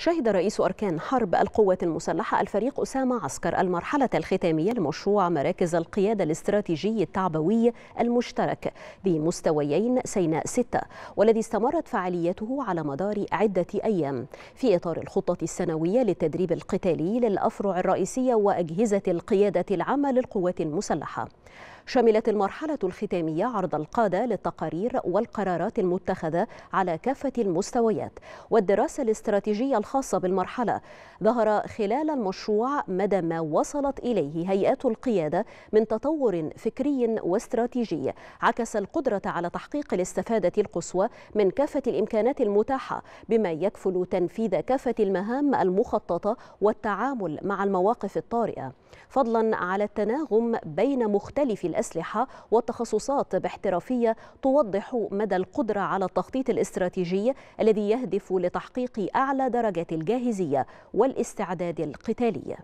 شهد رئيس أركان حرب القوات المسلحة الفريق أسامة عسكر المرحلة الختامية لمشروع مراكز القيادة الاستراتيجي التعبوي المشترك بمستويين سيناء 6 والذي استمرت فعاليته على مدار عدة أيام في إطار الخطة السنوية للتدريب القتالي للأفرع الرئيسية وأجهزة القيادة العامة للقوات المسلحة شملت المرحلة الختامية عرض القادة للتقارير والقرارات المتخذة على كافة المستويات والدراسة الاستراتيجية الخاصة بالمرحلة ظهر خلال المشروع مدى ما وصلت إليه هيئات القيادة من تطور فكري واستراتيجي عكس القدرة على تحقيق الاستفادة القصوى من كافة الإمكانات المتاحة بما يكفل تنفيذ كافة المهام المخططة والتعامل مع المواقف الطارئة فضلا على التناغم بين مختلف الأسفل الأسلحة والتخصصات باحترافية توضح مدى القدرة على التخطيط الاستراتيجي الذي يهدف لتحقيق أعلى درجات الجاهزية والاستعداد القتالي